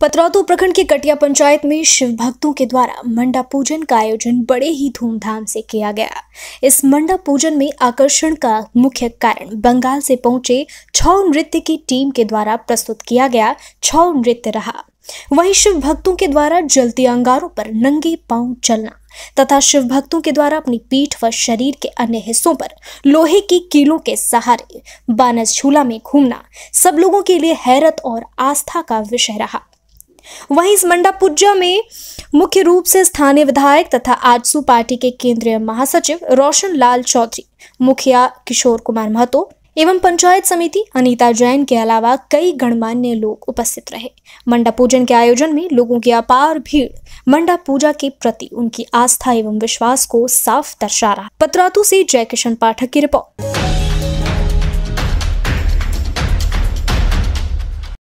पतरौतू प्रखंड के कटिया पंचायत में शिव भक्तों के द्वारा मंडा पूजन का आयोजन बड़े ही धूमधाम से किया गया इस मंडा पूजन में आकर्षण का मुख्य कारण बंगाल से पहुंचे छ नृत्य की टीम के द्वारा प्रस्तुत किया गया छ नृत्य रहा वहीं शिव भक्तों के द्वारा जलती अंगारों पर नंगे पांव चलना तथा शिव भक्तों के द्वारा अपनी पीठ व शरीर के अन्य हिस्सों पर लोहे की कीलों के सहारे बानस झूला में घूमना सब लोगों के लिए हैरत और आस्था का विषय रहा वहीं इस मंडप पूजा में मुख्य रूप से स्थानीय विधायक तथा आजसू पार्टी के केंद्रीय महासचिव रोशन लाल चौधरी मुखिया किशोर कुमार महतो एवं पंचायत समिति अनीता जैन के अलावा कई गणमान्य लोग उपस्थित रहे मंडप पूजन के आयोजन में लोगों की अपार भीड़ मंडप पूजा के प्रति उनकी आस्था एवं विश्वास को साफ दर्शा रहा पत्रातु से जयकिशन पाठक की रिपोर्ट